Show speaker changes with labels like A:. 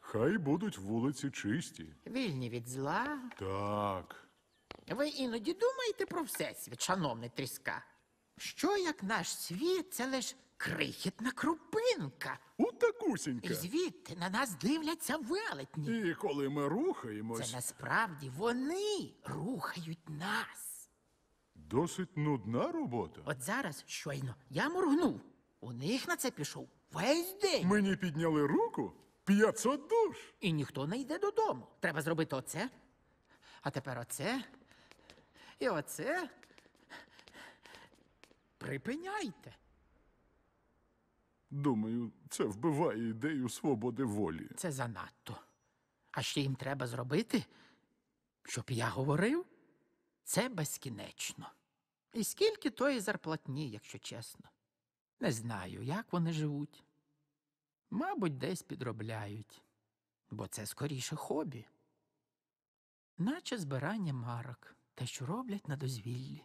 A: Хай будуть вулиці чисті.
B: Вільні від зла.
A: Так.
B: Ви іноді думаєте про всесвіт, шановний тріска. Що як наш світ це лише крихітна крупинка. От І звідти на нас дивляться велетні. І коли ми рухаємось, Це насправді вони рухають нас. досить нудна робота. От зараз щойно я моргнув, у них на це пішов весь день. Мені підняли руку 500 душ. І ніхто не йде додому. Треба зробити оце. А тепер оце. І оце. Припиняйте. Думаю, це вбиває ідею свободи волі. Це занадто. А ще їм треба зробити, щоб я говорив, це безкінечно. І скільки тої зарплатні, якщо чесно. Не знаю, як вони живуть. Мабуть, десь підробляють, бо це скоріше хобі, наче збирання марок, те, що роблять на дозвіллі.